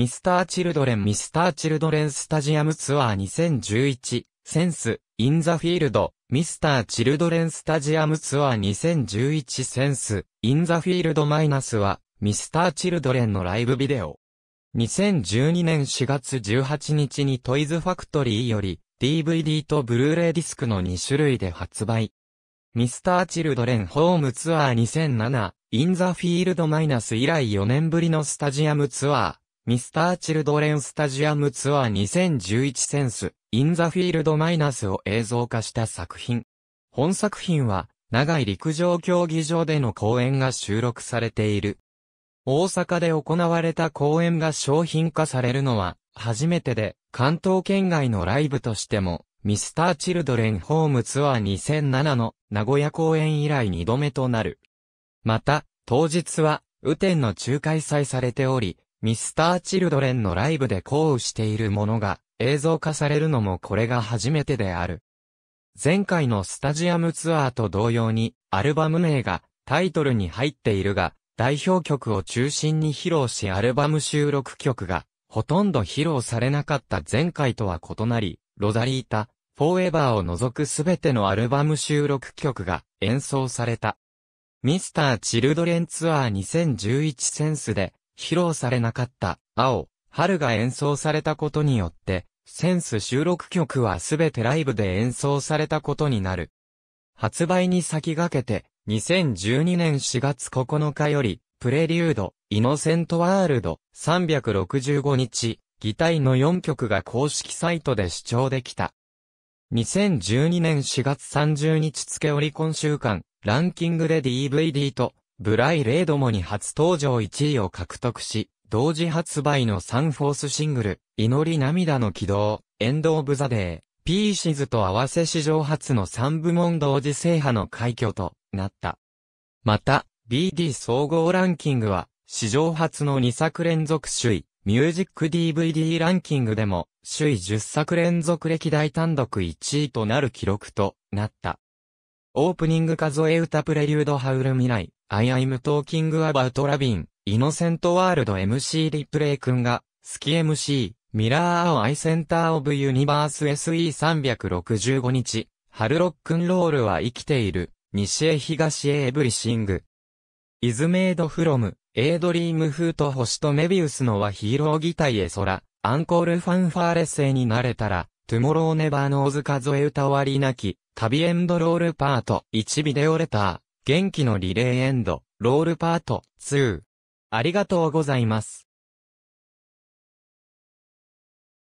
ミスターチルドレンミスターチルドレンスタジアムツアー2011センスインザフィールドミスターチルドレンスタジアムツアー2011センスインザフィールドマイナスはミスターチルドレンのライブビデオ2012年4月18日にトイズファクトリーより DVD とブルーレイディスクの2種類で発売ミスターチルドレンホームツアー2007インザフィールドマイナス以来4年ぶりのスタジアムツアーミスター・チルドレン・スタジアムツアー2011センス、イン・ザ・フィールド・マイナスを映像化した作品。本作品は、長い陸上競技場での公演が収録されている。大阪で行われた公演が商品化されるのは、初めてで、関東圏外のライブとしても、ミスター・チルドレン・ホームツアー2007の名古屋公演以来2度目となる。また、当日は、雨天の中開催されており、ミスター・チルドレンのライブでこうしているものが映像化されるのもこれが初めてである。前回のスタジアムツアーと同様にアルバム名がタイトルに入っているが代表曲を中心に披露しアルバム収録曲がほとんど披露されなかった前回とは異なりロザリータ、フォーエバーを除くすべてのアルバム収録曲が演奏された。ミスター・チルドレンツアー2011センスで披露されなかった青、春が演奏されたことによって、センス収録曲はすべてライブで演奏されたことになる。発売に先駆けて、2012年4月9日より、プレリュード、イノセントワールド、365日、擬態の4曲が公式サイトで視聴できた。2012年4月30日付オリコン週間、ランキングで DVD とブライレイドもに初登場1位を獲得し、同時発売のサンフォースシングル、祈り涙の軌道、エンド・オブ・ザ・デー、ピーシズと合わせ史上初の3部門同時制覇の快挙となった。また、BD 総合ランキングは、史上初の2作連続首位、ミュージック DVD ランキングでも、首位10作連続歴代単独1位となる記録となった。オープニング数え歌プレリュードハウル未来、アイアイムトーキングアバウトラビン、イノセントワールド MC リプレイ君が、好き MC、ミラーアオアイセンターオブユニバース SE365 日、ハルロックンロールは生きている、西へ東へエブリシング。イズメイドフロム、エイドリームフート星とメビウスのはヒーロー擬態へ空、アンコールファンファーレ星になれたら、トゥモローネバーノーズ数え歌終わりなき、旅エンドロールパート1ビデオレター、元気のリレーエンド、ロールパート2。ありがとうございます。